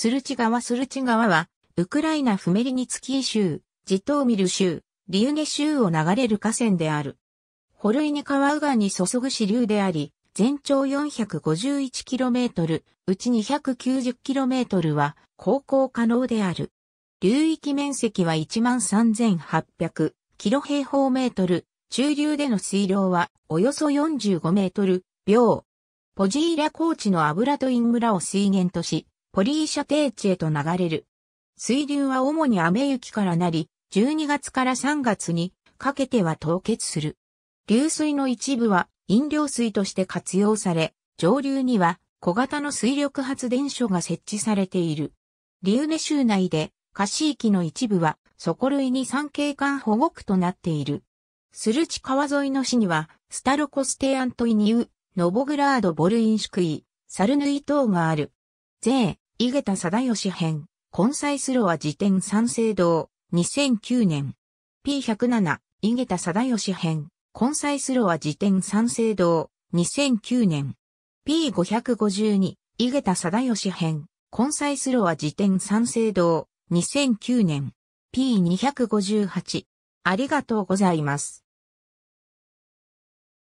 スルチ川スルチ川は、ウクライナフメリニツキー州、ジトーミル州、リユネ州を流れる河川である。ホルイニ川右岸に注ぐ支流であり、全長 451km、うち 290km は航行可能である。流域面積は 13,800km 平方メートル、中流での水量はおよそ45メートル、秒。ポジーラ高地のアブライン村を水源とし、ポリーシャ低地へと流れる。水流は主に雨雪からなり、12月から3月にかけては凍結する。流水の一部は飲料水として活用され、上流には小型の水力発電所が設置されている。リューネ州内で貸し域の一部は底類に産景観保護区となっている。スルチ川沿いの市には、スタロコステアントイニウ、ノボグラードボルインシクイ、サルヌイ島がある。税、井桁貞義編、根菜スロア辞典三省堂、2009年。P107、井桁貞義編、根菜スロア辞典三省堂、2009年。P552、井桁貞義編、根菜スロア辞典三省堂、2009年。P258。ありがとうございます。